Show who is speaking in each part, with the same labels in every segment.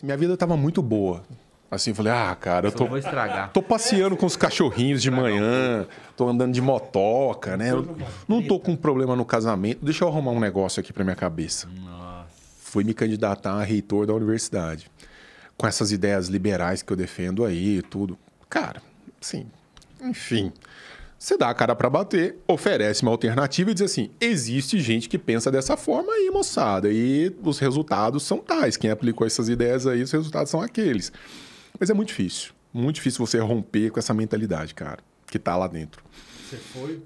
Speaker 1: Assim, minha vida tava muito boa. Assim, falei, ah, cara, eu tô. Vou estragar. Tô passeando com os cachorrinhos de manhã, tô andando de motoca, né? Eu não tô com problema no casamento. Deixa eu arrumar um negócio aqui pra minha cabeça. Nossa. Fui me candidatar a reitor da universidade. Com essas ideias liberais que eu defendo aí e tudo. Cara, sim, enfim. Você dá a cara para bater, oferece uma alternativa e diz assim: existe gente que pensa dessa forma aí, moçada, e os resultados são tais. Quem aplicou essas ideias aí, os resultados são aqueles. Mas é muito difícil. Muito difícil você romper com essa mentalidade, cara, que tá lá dentro. Você foi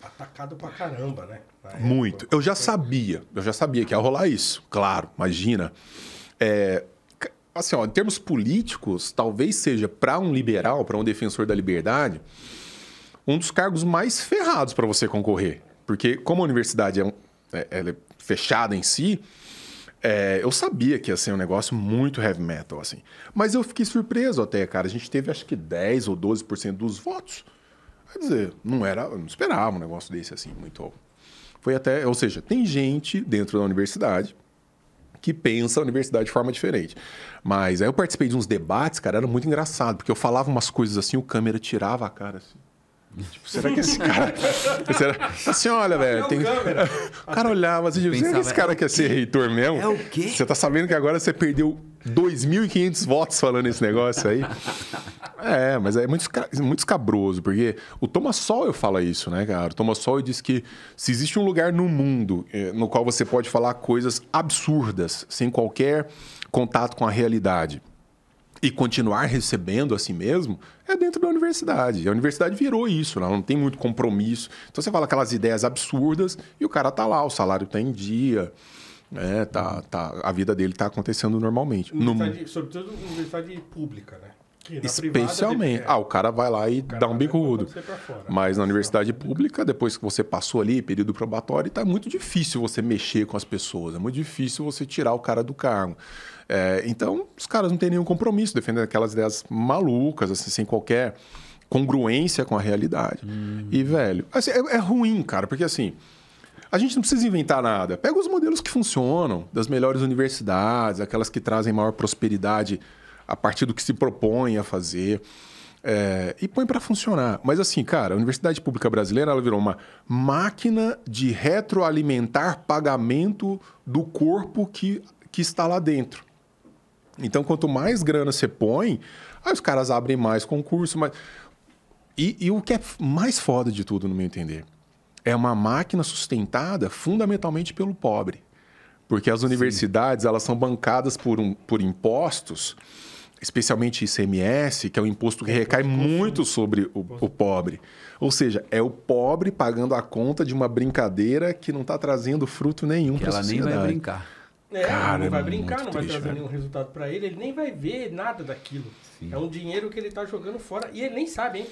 Speaker 1: atacado pra caramba, né? muito. Eu já sabia, eu já sabia que ia rolar isso, claro, imagina. É, assim, ó, em termos políticos, talvez seja para um liberal, para um defensor da liberdade um dos cargos mais ferrados para você concorrer. Porque como a universidade é, um, é, é fechada em si, é, eu sabia que ia ser um negócio muito heavy metal, assim. Mas eu fiquei surpreso até, cara. A gente teve acho que 10 ou 12% dos votos. Quer dizer, não era, eu não esperava um negócio desse assim, muito. Foi até, ou seja, tem gente dentro da universidade que pensa a universidade de forma diferente. Mas aí eu participei de uns debates, cara, era muito engraçado, porque eu falava umas coisas assim, o câmera tirava a cara assim. Tipo, será que esse cara. será... Assim, olha, velho. Tem... O cara olhava assim, tipo, será que esse cara é quer ser reitor mesmo? É o quê? Você tá sabendo que agora você perdeu 2.500 votos falando esse negócio aí? É, mas é muito, muito escabroso, porque o Thomas Sol eu fala isso, né, cara? O Thomas Sol diz que se existe um lugar no mundo eh, no qual você pode falar coisas absurdas, sem qualquer contato com a realidade e continuar recebendo assim mesmo é dentro da universidade. A universidade virou isso, ela não tem muito compromisso. Então você fala aquelas ideias absurdas e o cara tá lá, o salário tá em dia, né? Tá, tá, a vida dele tá acontecendo normalmente. no... Sobretudo universidade pública, né? Especialmente. Privada, ah, o cara vai lá e dá um bicudo. Mas na universidade pública, depois que você passou ali, período probatório, tá muito difícil você mexer com as pessoas. É muito difícil você tirar o cara do cargo. É, então, os caras não têm nenhum compromisso, defendendo aquelas ideias malucas, assim, sem qualquer congruência com a realidade. Hum. E, velho, assim, é, é, ruim, cara, porque assim. A gente não precisa inventar nada. Pega os modelos que funcionam, das melhores universidades, aquelas que trazem maior prosperidade a partir do que se propõe a fazer, é, e põe para funcionar. Mas assim, cara, a Universidade Pública Brasileira ela virou uma máquina de retroalimentar pagamento do corpo que, que está lá dentro. Então, quanto mais grana você põe, aí os caras abrem mais concurso. Mais... E, e o que é mais foda de tudo, no meu entender, é uma máquina sustentada fundamentalmente pelo pobre. Porque as universidades elas são bancadas por, um, por impostos, especialmente ICMS, que é um imposto que é, recai muito sobre o, o pobre. Ou seja, é o pobre pagando a conta de uma brincadeira que não está trazendo fruto nenhum para a sociedade. Ela nem vai brincar. É, Cara, não é vai é brincar, não vai triste, trazer velho. nenhum resultado para ele, ele nem vai ver nada daquilo. Sim. É um dinheiro que ele tá jogando fora e ele nem sabe, hein?